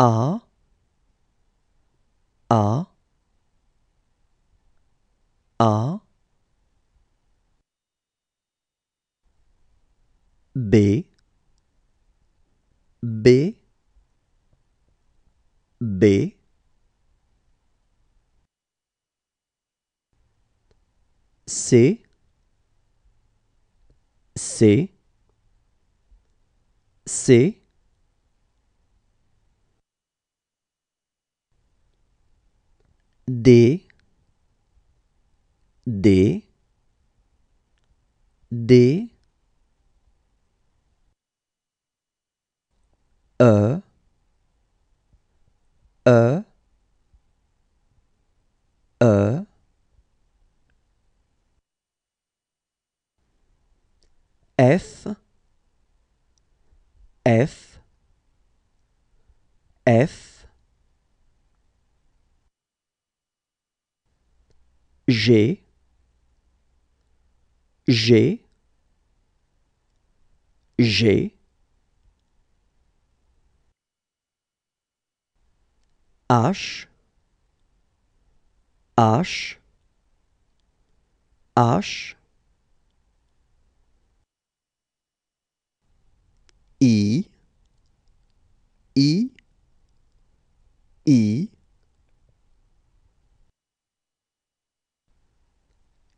A A A B B B C C C D D D E E E F F F G, j'ai, G, H, H, H,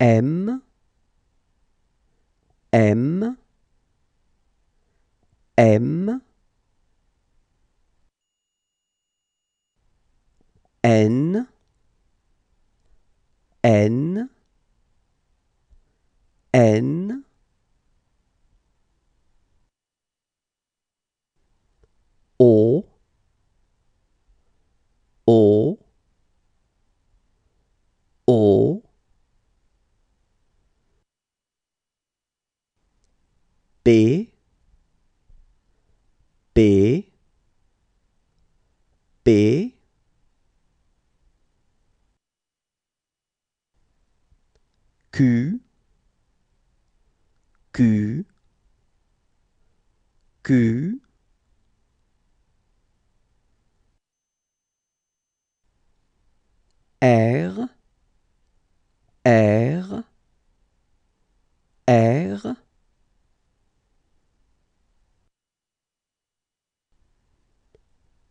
M, M, M, N, N, N, B B B Q Q Q R R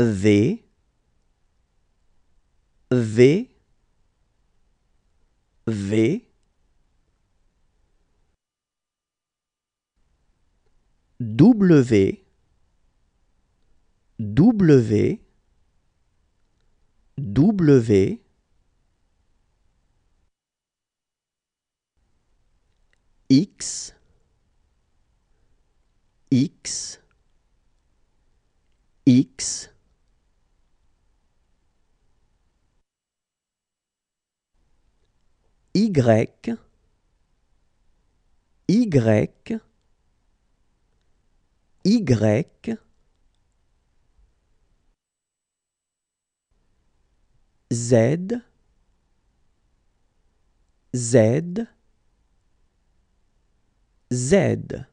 V V V W W W X X X Y, Y, Y, Z, Z, Z.